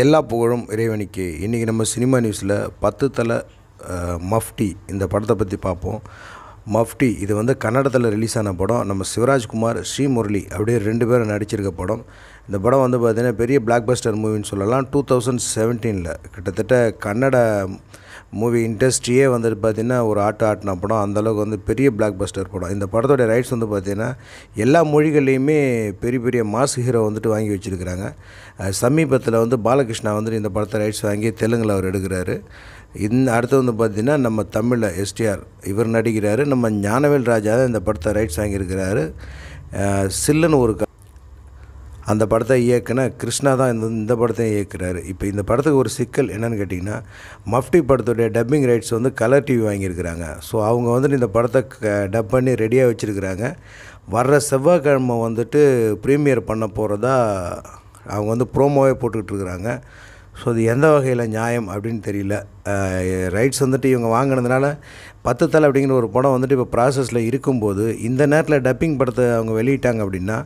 எல்லா புகழும் இறைவனுக்கு இன்றைக்கி நம்ம சினிமா நியூஸில் பத்து தலை மஃப்டி இந்த படத்தை பற்றி பார்ப்போம் மஃப்டி இது வந்து கன்னடத்தில் ரிலீஸ் ஆன படம் நம்ம சிவராஜ்குமார் ஸ்ரீமுரளி அப்படியே ரெண்டு பேரும் நடிச்சிருக்க படம் இந்த படம் வந்து பார்த்திங்கன்னா பெரிய பிளாக் பஸ்டர் மூவின்னு சொல்லலாம் டூ தௌசண்ட் செவன்டீனில் கிட்டத்தட்ட கன்னட மூவி இண்டஸ்ட்ரியே வந்துட்டு பார்த்திங்கன்னா ஒரு ஆட்ட ஆட்டின படம் அந்தளவுக்கு வந்து பெரிய பிளாக் பஸ்டர் படம் இந்த படத்தோடைய ரைட்ஸ் வந்து பார்த்திங்கன்னா எல்லா மொழிகள்லேயுமே பெரிய பெரிய மாஸ் ஹீரோ வந்துட்டு வாங்கி வச்சுருக்கிறாங்க சமீபத்தில் வந்து பாலகிருஷ்ணா வந்துட்டு இந்த படத்தை ரைட்ஸ் வாங்கி தெலுங்கில் அவர் எடுக்கிறாரு இந்த அடுத்து வந்து பார்த்திங்கன்னா நம்ம தமிழில் எஸ்டிஆர் இவர் நடிக்கிறாரு நம்ம ஞானவேல் ராஜா தான் இந்த படத்தை ரைட்ஸ் வாங்கியிருக்கிறாரு சில்லுன்னு ஒரு அந்த படத்தை இயக்குன கிருஷ்ணா தான் இந்த இந்த படத்தை இயக்குறாரு இப்போ இந்த படத்துக்கு ஒரு சிக்கல் என்னென்னு கேட்டிங்கன்னா மஃப்டி படத்துடைய டப்பிங் ரைட்ஸ் வந்து கலர் டிவி வாங்கியிருக்கிறாங்க ஸோ அவங்க வந்துட்டு இந்த படத்தை க டப் பண்ணி ரெடியாக வச்சுருக்கிறாங்க வர்ற செவ்வாய்க்கிழமை வந்துட்டு ப்ரீமியர் பண்ண போகிறதா அவங்க வந்து ப்ரோமோவே போட்டுக்கிட்டு இருக்கிறாங்க ஸோ அது எந்த வகையில் நியாயம் அப்படின்னு தெரியல ரைட்ஸ் வந்துட்டு இவங்க வாங்கினதுனால பத்து தலை அப்படிங்கிற ஒரு படம் வந்துட்டு இப்போ ப்ராசஸில் இருக்கும்போது இந்த நேரத்தில் டப்பிங் படத்தை அவங்க வெளியிட்டாங்க அப்படின்னா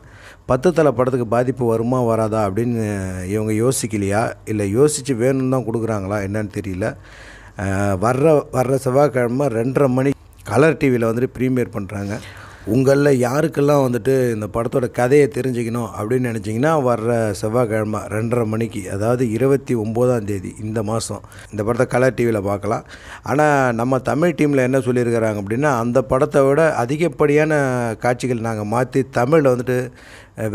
பத்து தலை படத்துக்கு பாதிப்பு வருமா வராதா அப்படின்னு இவங்க யோசிக்கலையா இல்லை யோசித்து வேணும்னு தான் கொடுக்குறாங்களா என்னன்னு தெரியல வர்ற வர்ற செவ்வாய்க்கிழமை ரெண்டரை மணி கலர் டிவியில் வந்துட்டு ப்ரீமியர் பண்ணுறாங்க உங்களில் யாருக்கெல்லாம் வந்துட்டு இந்த படத்தோட கதையை தெரிஞ்சுக்கணும் அப்படின்னு நினச்சிங்கன்னா வர்ற செவ்வாய்க்கிழமை ரெண்டரை மணிக்கு அதாவது இருபத்தி ஒம்போதாம் தேதி இந்த மாதம் இந்த படத்தை கலர் டிவியில் பார்க்கலாம் ஆனால் நம்ம தமிழ் டீமில் என்ன சொல்லியிருக்கிறாங்க அப்படின்னா அந்த படத்தை விட அதிகப்படியான காட்சிகள் நாங்கள் மாற்றி தமிழில் வந்துட்டு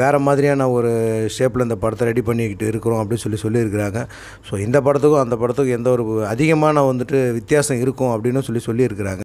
வேறு மாதிரியான ஒரு ஷேப்பில் இந்த படத்தை ரெடி பண்ணிக்கிட்டு இருக்கிறோம் அப்படின்னு சொல்லி சொல்லியிருக்கிறாங்க ஸோ இந்த படத்துக்கும் அந்த படத்துக்கும் எந்த ஒரு அதிகமான வந்துட்டு வித்தியாசம் இருக்கும் அப்படின்னு சொல்லி சொல்லியிருக்கிறாங்க